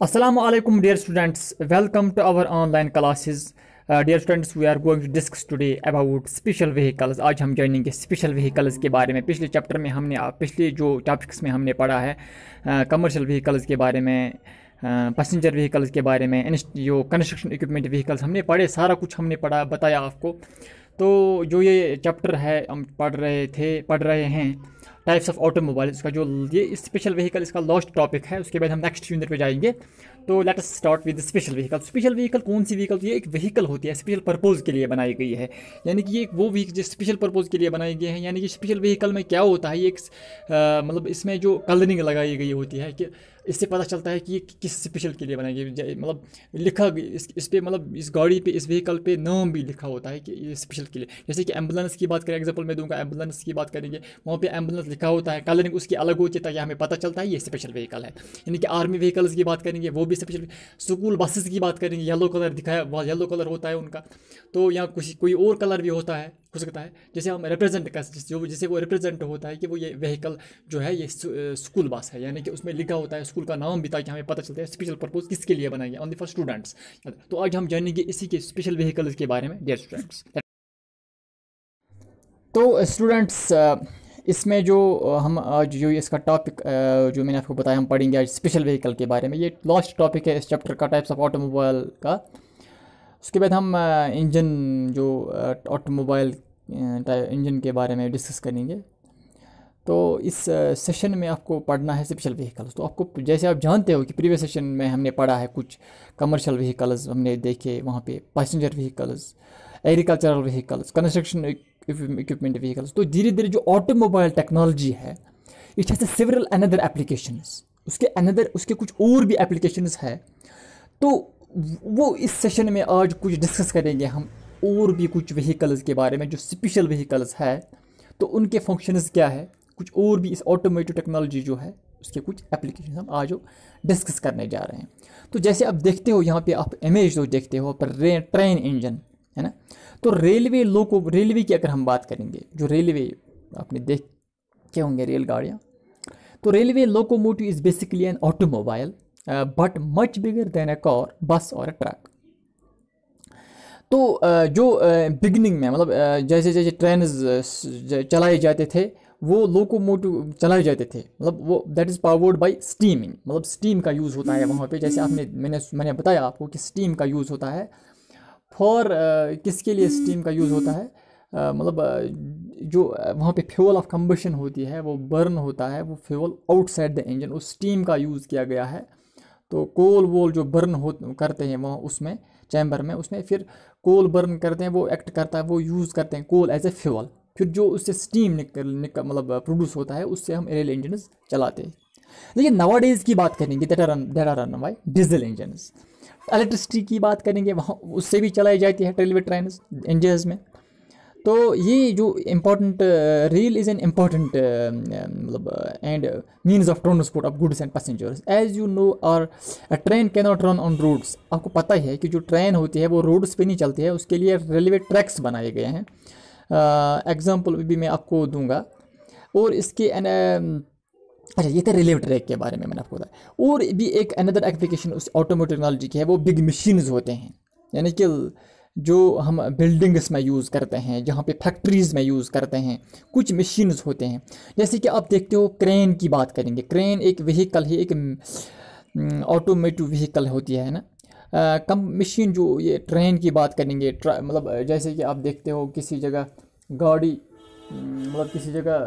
Assalamualaikum dear students welcome to our online classes uh, dear students we are going to discuss today about special vehicles आज हम जानेंगे special vehicles के बारे में पिछले chapter में हमने पिछले जो टॉपिक्स में हमने पढ़ा है कमर्शियल uh, vehicles के बारे में पैसेंजर uh, व्हीकल्स के बारे में जो कंस्ट्रक्शन इक्विपमेंट व्हीकल्स हमने पढ़े सारा कुछ हमने पढ़ा बताया आपको तो जो ये चैप्टर है हम पढ़ रहे थे पढ़ रहे हैं टाइप्स ऑफ ऑटोमोबाइल इसका जो ये स्पेशल व्हीकल इसका लास्ट टॉपिक है उसके बाद हम नेक्स्ट यूनिट पे जाएंगे तो let us start with special vehicle special vehicle कौन सी व्हीकल तो ये एक व्हीकल होती है स्पेशल पर्पोज़ के लिए बनाई गई है यानी कि ये एक वो व्हीकल जो स्पेशल पर्पोज़ के लिए बनाई गई है यानी कि स्पेशल व्हीकल में क्या होता है ये एक मतलब इसमें जो कलरिंग लगाई गई होती है कि इससे पता चलता है कि ये किस स्पेशल के लिए बनाई गई मतलब लिखा इस इस पर मतलब इस गाड़ी पे इस व्हीकल पे नाम भी लिखा होता है कि ये स्पेशल के लिए जैसे कि एम्बुलेंस की बात करें एग्जाम्पल मैं दूंगा एम्बुलेंस की बात करेंगे वहाँ पे एम्बुलेंस लिखा होता है कलरिंग उसकी अलग होती है ताकि तो हमें पता चलता है ये स्पेशल व्हीकल है यानी कि आर्मी व्हीकल्स की बात करेंगे वो भी स्पेशल स्कूल बसेस की बात करेंगे येलो कलर दिखाया येलो कलर होता है उनका तो यहाँ कुछ कोई और कलर भी होता है हो सकता है जैसे हम रिप्रेजेंट कर जो जैसे वो रिप्रेजेंट होता है कि वो ये व्हीकल जो है ये स्कूल बस है यानी कि उसमें लिखा होता है स्कूल का नाम भी ताकि हमें पता चलता है स्पेशल पर्पज़ किसके लिए बनाएंगे है ऑनली फॉर स्टूडेंट्स तो आज हम जानेंगे इसी के स्पेशल व्हीकल्स के बारे में डेयर स्टूडेंट्स तो स्टूडेंट्स इसमें जो हम आज जो इसका टॉपिक जो मैंने आपको बताया हम पढ़ेंगे आज स्पेशल व्हीकल के बारे में ये लास्ट टॉपिक है इस चैप्टर का टाइप्स ऑफ ऑटोमोबाइल का उसके बाद हम इंजन जो ऑटोमोबाइल इंजन के बारे में डिस्कस करेंगे तो इस सेशन में आपको पढ़ना है स्पेशल व्हीकल्स तो आपको जैसे आप जानते हो कि प्रीवियस सेशन में हमने पढ़ा है कुछ कमर्शियल व्हीकल्स हमने देखे वहाँ पे passenger vehicles agricultural vehicles construction equipment vehicles तो धीरे धीरे जो ऑटोमोबाइल टेक्नोलॉजी है it has several another application उसके अनदर उसके कुछ और भी एप्लीकेशन है तो वो इस सेशन में आज कुछ डिस्कस करेंगे हम और भी कुछ व्हीकल्स के बारे में जो स्पेशल व्हीकल्स है तो उनके फंक्शंस क्या है कुछ और भी इस ऑटोमेटिक टेक्नोलॉजी जो है उसके कुछ एप्लीकेशन हम आज डिस्कस करने जा रहे हैं तो जैसे आप देखते हो यहाँ पे आप इमेज जो देखते हो पर ट्रेन इंजन है ना तो रेलवे लोको रेलवे की अगर हम बात करेंगे जो रेलवे आपने देख के होंगे रेलगाड़ियाँ तो railway locomotive is basically an automobile but much bigger than a car bus और अ ट्रक तो जो बिगनिंग में मतलब जैसे जैसे ट्रेन चलाए जाते थे वो लोकोमोटिव चलाए जाते थे मतलब वो that is powered by steaming मतलब स्टीम का यूज़ होता है वहाँ पे जैसे आपने मैंने मैंने बताया आपको कि स्टीम का यूज़ होता है फॉर uh, किसके लिए स्टीम का यूज़ होता है uh, मतलब uh, जो वहाँ पे फ्यूल ऑफ कम्बशन होती है वो बर्न होता है वो फ्यूल आउटसाइड द इंजन उस स्टीम का यूज़ किया गया है तो कोल वोल जो बर्न हो करते हैं वहाँ उसमें चैम्बर में उसमें फिर कोल बर्न करते हैं वो एक्ट करता है वो यूज़ करते हैं कोल एज ए फ्यूल फिर जो उससे स्टीम निकल निकल मतलब प्रोड्यूस होता है उससे हम रेल इंजन चलाते हैं लेकिन नवाडेज की बात करेंगे that are run that are run by diesel engine electricity की बात करेंगे वहाँ उससे भी चलाई जाती है रेलवे ट्रेन इंजन में तो ये जो important rail is an important मतलब and means of transport of goods and passengers as you know और train can not run on roads आपको पता ही है कि जो ट्रेन होती है वो रोड्स पे नहीं चलती है उसके लिए रेलवे ट्रैक्स बनाए गए हैं एग्जाम्पल uh, भी मैं आपको दूंगा और इसके um, अच्छा ये थे रेलवे ट्रैक के बारे में मैंने आपको बताया और भी एक अनदर एप्लीकेशन उस ऑटोमोटिव टेक्नोलॉजी की है वो बिग मशीन्स होते हैं यानी कि जो हम बिल्डिंग्स में यूज़ करते हैं जहाँ पे फैक्ट्रीज़ में यूज़ करते हैं कुछ मशीन्स होते हैं जैसे कि आप देखते हो क्रेन की बात करेंगे क्रेन एक व्हीकल ही एक ऑटोमेटिव हम्म, व्हीकल होती है ना कम मशीन जो ये ट्रेन की बात करेंगे मतलब जैसे कि आप देखते हो किसी जगह गाड़ी हम्म, मतलब किसी जगह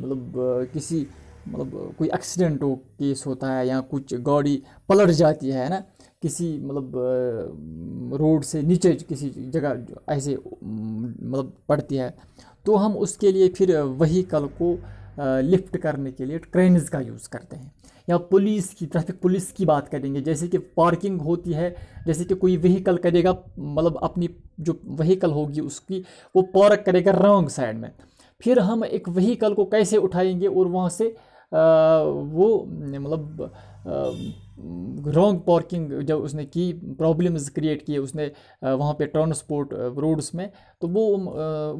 मतलब किसी मतलब कोई एक्सीडेंट हो केस होता है या कुछ गाड़ी पलट जाती है ना किसी मतलब रोड से नीचे किसी जगह ऐसे मतलब पड़ती है तो हम उसके लिए फिर वही कल को लिफ्ट करने के लिए ट्रेनज का यूज़ करते हैं या पुलिस की ट्रैफिक पुलिस की बात करेंगे जैसे कि पार्किंग होती है जैसे कि कोई व्हीकल करेगा मतलब अपनी जो व्हीकल होगी उसकी वो पार्क करेगा रॉन्ग साइड में फिर हम एक व्हीकल को कैसे उठाएंगे और वहाँ से वो मतलब रॉन्ग पार्किंग जब उसने की प्रॉब्लम्स क्रिएट किए उसने वहाँ पे ट्रांसपोर्ट रोड्स में तो वो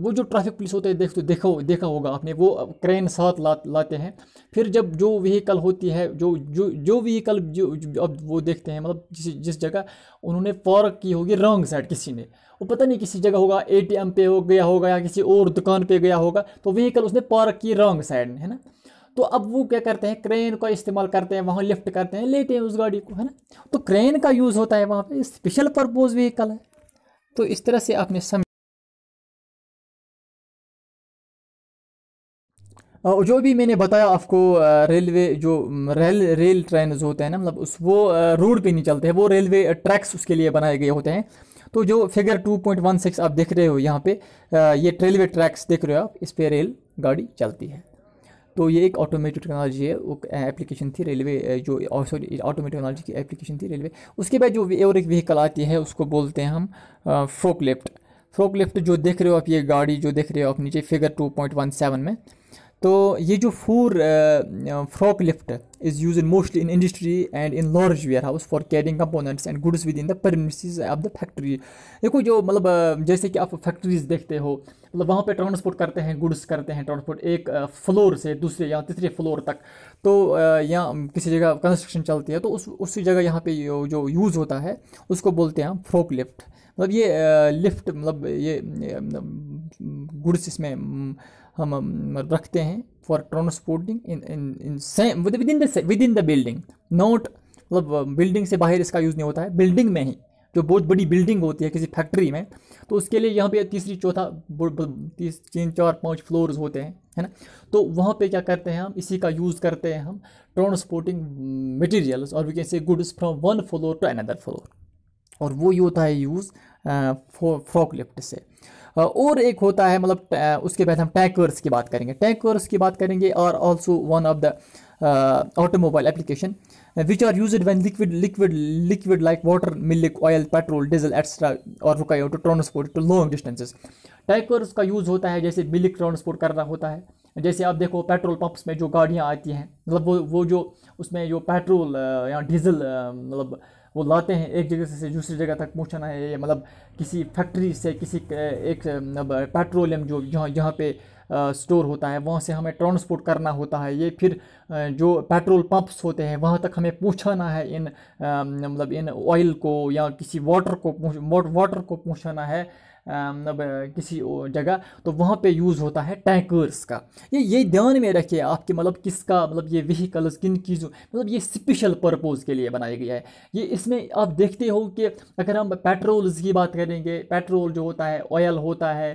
वो जो ट्रैफिक पुलिस होते हैं देख तो देखा देखा होगा आपने वो क्रेन साथ ला लाते हैं फिर जब जो व्हीकल होती है जो जो जो व्हीकल जो, जो अब वो देखते हैं मतलब जिस जिस जगह उन्होंने पार्क की होगी रॉन्ग साइड किसी ने वो पता नहीं किसी जगह होगा ए पे हो गया होगा या किसी और दुकान पर गया होगा तो व्हीकल उसने पार्क की रॉन्ग साइड है ना तो अब वो क्या करते हैं क्रेन का इस्तेमाल करते हैं वहाँ लिफ्ट करते हैं लेते हैं उस गाड़ी को है ना तो क्रेन का यूज़ होता है वहाँ पे स्पेशल पर्पोज व्हीकल है तो इस तरह से आपने समझ जो भी मैंने बताया आपको रेलवे जो रेल रेल ट्रेन होते हैं ना मतलब उस वो रोड पे नहीं चलते हैं वो रेलवे ट्रैक्स उसके लिए बनाए गए होते हैं तो जो फिगर 2.16 आप देख रहे हो यहाँ पे ये रेलवे ट्रैक्स देख रहे हो आप इस पर रेल गाड़ी चलती है तो ये एक ऑटोमेटिक टेक्नोलॉजी है वो एप्लीकेशन थी रेलवे जो सॉरी ऑटोमेटिक टेक्नोलॉजी की एप्लीकेशन थी रेलवे उसके बाद जो और एक व्हीकल आती है उसको बोलते हैं हम फोकलिफ्ट फोकलिफ्ट जो देख रहे हो आप ये गाड़ी जो देख रहे हो आप नीचे फिगर सेवन में तो ये जो for fork lift is use in mostly in industry and in large warehouse for carrying components and goods with in the premises of the factory देखो जो मतलब uh, जैसे कि आप फैक्ट्रीज़ देखते हो मतलब वहाँ पे ट्रांसपोर्ट करते हैं गुड्स करते हैं ट्रांसपोर्ट एक फ्लोर uh, से दूसरे या तीसरे फ्लोर तक तो uh, या किसी जगह कंस्ट्रक्शन चलती है तो उस उसी जगह यहाँ पे जो यूज़ होता है उसको बोलते हैं हम लिफ्ट मतलब ये लिफ्ट मतलब ये गुड्स मतलब, mm, इसमें mm, हम रखते हैं for transporting in in same with in the with in the building not मतलब बिल्डिंग से बाहर इसका यूज़ नहीं होता है बिल्डिंग में ही जो बहुत बड़ी बिल्डिंग होती है किसी फैक्ट्री में तो उसके लिए यहाँ पे तीसरी चौथा तीस तीन चार पाँच फ्लोर्स होते हैं है ना तो वहाँ पे क्या करते हैं हम इसी का यूज़ करते हैं हम ट्रांसपोर्टिंग मटेरियल्स और we can say goods from one floor to another floor और वो ये होता है यूज़ फ्रॉक लिफ्ट से और एक होता है मतलब उसके बाद हम टैकर्स की बात करेंगे टैकर्स की बात करेंगे और also one of the automobile application which are use one liquid liquid liquid like water milk oil petrol diesel extra और रुका to transport to long distances tankers का यूज़ होता है जैसे मिल्क ट्रांसपोर्ट करना होता है जैसे आप देखो पेट्रोल पंप्स में जो गाड़ियाँ आती हैं मतलब वो वो जो उसमें जो पेट्रोल या डीजल मतलब वो लाते हैं एक जगह से दूसरी जगह तक पहुँचाना है मतलब किसी फैक्ट्री से किसी एक पेट्रोलियम मतलब जो जहाँ जहाँ पे स्टोर होता है वहाँ से हमें ट्रांसपोर्ट करना होता है ये फिर जो पेट्रोल पंप्स होते हैं वहाँ तक हमें पहुँचाना है इन मतलब इन ऑयल को या किसी वाटर को वाटर को पहुँचाना है किसी जगह तो वहाँ पे यूज़ होता है टैंकर्स का ये ये ध्यान में रखिए आपके मतलब किसका मतलब ये व्हीकल्स किन चीज़ों मतलब ये स्पेशल पर्पज़ के लिए बनाया गया है ये इसमें आप देखते हो कि अगर हम पेट्रोल्स की बात करेंगे पेट्रोल जो होता है ऑयल होता है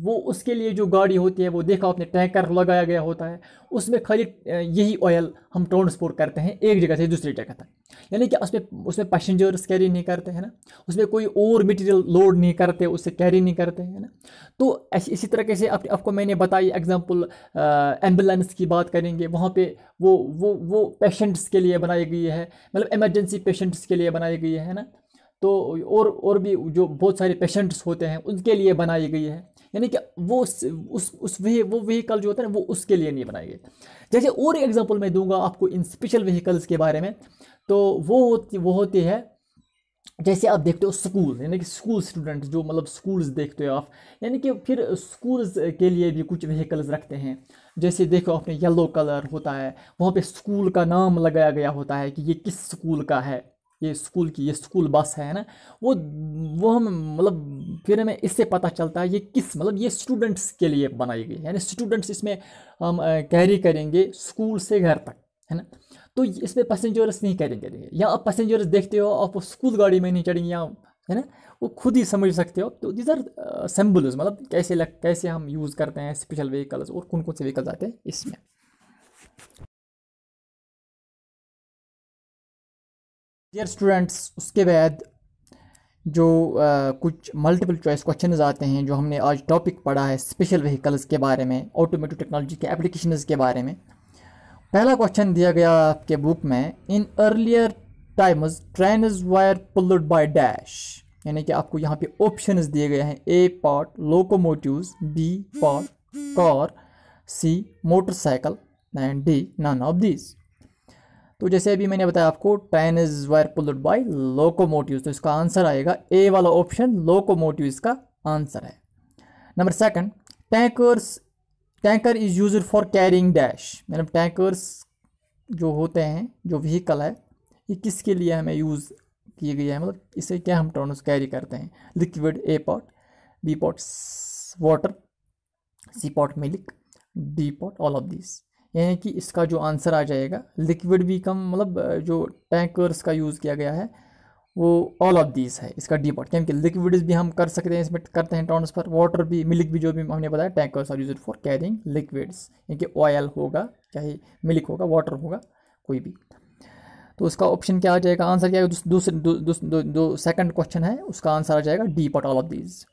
वो उसके लिए जो गाड़ी होती है वो देखा अपने टैंकर लगाया गया होता है उसमें खाली यही ऑयल हम ट्रांसपोर्ट करते हैं एक जगह से दूसरी जगह तक यानी कि उसमें उसमें पैसेंजर्स कैरी नहीं करते हैं ना उसमें कोई और मटेरियल लोड नहीं करते उससे कैरी नहीं करते हैं ना तो इसी तरीके से आप, आपको मैंने बताई एग्जाम्पल एम्बुलेंस की बात करेंगे वहाँ पर वो वो वो पेशेंट्स के लिए बनाई गई है मतलब इमरजेंसी पेशेंट्स के लिए बनाई गई है ना तो और और भी जो बहुत सारे पेशेंट्स होते हैं उनके लिए बनाई गई है यानी कि वो उस उस वे वो व्हीकल जो होता है ना वो उसके लिए नहीं बनाई गई जैसे और एग्जाम्पल मैं दूंगा आपको इन स्पेशल व्हीकल्स के बारे में तो वो होती वो होती है जैसे आप देखते हो स्कूल यानी कि स्कूल स्टूडेंट्स जो मतलब स्कूल्स देखते हो आप यानी कि फिर स्कूल्स के लिए भी कुछ व्हीकल्स रखते हैं जैसे देखो आपने येलो कलर होता है वहाँ पे स्कूल का नाम लगाया गया होता है कि ये किस स्कूल का है ये स्कूल की ये स्कूल बस है ना वो वो हम मतलब फिर हमें इससे पता चलता है ये किस मतलब ये स्टूडेंट्स के लिए बनाई गई है यानी स्टूडेंट्स इसमें हम कैरी करेंगे स्कूल से घर तक है ना तो इसमें पैसेंजर्स नहीं कैरी करेंगे या आप पैसेंजर्स देखते हो आप स्कूल गाड़ी में नहीं चढ़ेंगे या है ना वो खुद ही समझ सकते हो तो दीज आर सिम्बल्स मतलब कैसे लग, कैसे हम यूज़ करते हैं स्पेशल व्हीकल्स और कौन कौन से व्हीकल्स आते हैं इसमें डियर स्टूडेंट्स उसके बाद जो आ, कुछ मल्टीपल चॉइस क्वेश्चन आते हैं जो हमने आज टॉपिक पढ़ा है स्पेशल व्हीकल्स के बारे में ऑटोमेटिक टेक्नोलॉजी के एप्लीकेशन के बारे में पहला क्वेश्चन दिया गया आपके बुक में in earlier times train is wire pulled by dash यानी कि आपको यहाँ पे ऑप्शंस दिए गए हैं A part locomotives B part car C motorcycle and D none of these तो जैसे अभी मैंने बताया आपको train is wire pulled by locomotive तो इसका आंसर आएगा ए वाला ऑप्शन लोकोमोटिव इसका आंसर है number second tankers tanker is use for carrying dash मतलब टैंकर्स जो होते हैं जो व्हीकल है ये किसके लिए हमें यूज़ किए गए हैं मतलब इसे क्या हम टर्न कैरी करते हैं liquid A part B part water C part milk D part all of this यानी कि इसका जो आंसर आ जाएगा लिक्विड भी कम मतलब जो टैंकर्स का यूज़ किया गया है वो ऑल ऑफ दीज है इसका डी पार्ट क्योंकि लिक्विड भी हम कर सकते हैं इसमें करते हैं ट्रांसफर वाटर भी मिल्क भी जो भी हमने बताया tankers are use for carrying liquids यानी कि ऑयल होगा चाहे मिल्क होगा वाटर होगा कोई भी तो उसका ऑप्शन क्या आ जाएगा आंसर क्या है दूसरे दो सेकेंड सेकंड क्वेश्चन है उसका आंसर आ जाएगा D part all of these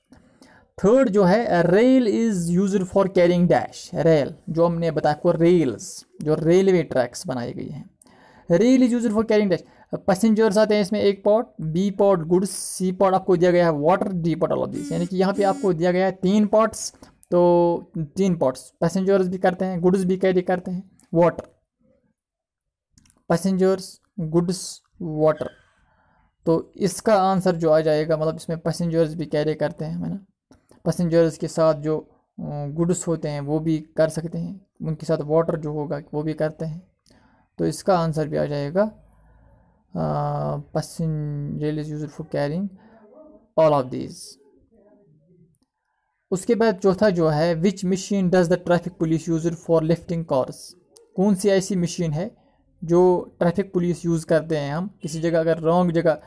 third जो है rail is use for carrying dash rail जो हमने बताया आपको रेल्स जो रेलवे ट्रैक्स बनाई गई हैं rail is use for carrying dash passengers आते हैं इसमें एक part B part goods C part आपको दिया गया है वाटर डी पॉट ऑल यानी कि यहाँ पे आपको दिया गया है तीन पॉट्स तो तीन पॉट्स पैसेंजर्स भी करते हैं गुड्स भी कैरी करते हैं वाटर पैसेंजर्स गुड्स वाटर तो इसका आंसर जो आ जाएगा मतलब इसमें पैसेंजर्स भी कैरी करते हैं है ना पैसेंजर्स के साथ जो गुड्स होते हैं वो भी कर सकते हैं उनके साथ वाटर जो होगा वो भी करते हैं तो इसका आंसर भी आ जाएगा passenger rail is use for carrying all of these उसके बाद चौथा जो है which machine does the traffic police use for lifting cars कौन सी ऐसी मशीन है जो ट्रैफिक पुलिस यूज़ करते हैं हम किसी जगह अगर रॉन्ग जगह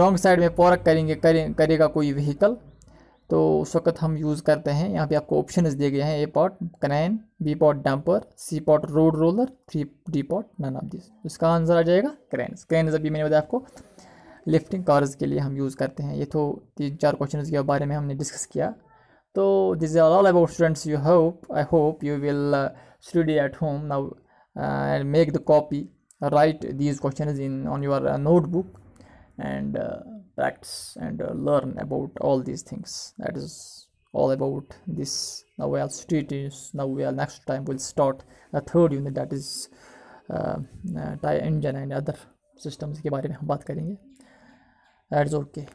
रॉन्ग साइड में पार्क करेंगे करें करेगा कोई व्हीकल तो उस वक्त हम यूज़ करते हैं यहाँ पे आपको ऑप्शन दिए गए हैं A pot crane B pot dumper C pot road roller three D pot none of this इसका आंसर आ जाएगा क्रैन क्रैन अभी मैंने बताया आपको लिफ्टिंग कार्स के लिए हम यूज़ करते हैं ये तो तीन चार क्वेश्चन के बारे में हमने डिस्कस किया तो this are all about students you hope I hope you will study at home now and make the copy write these question in on your notebook and uh, practice and uh, learn about all these things that is all about this now we are students. now we are next time we'll start the third unit that is uh, uh, engine and other systems के बारे में हम बात करेंगे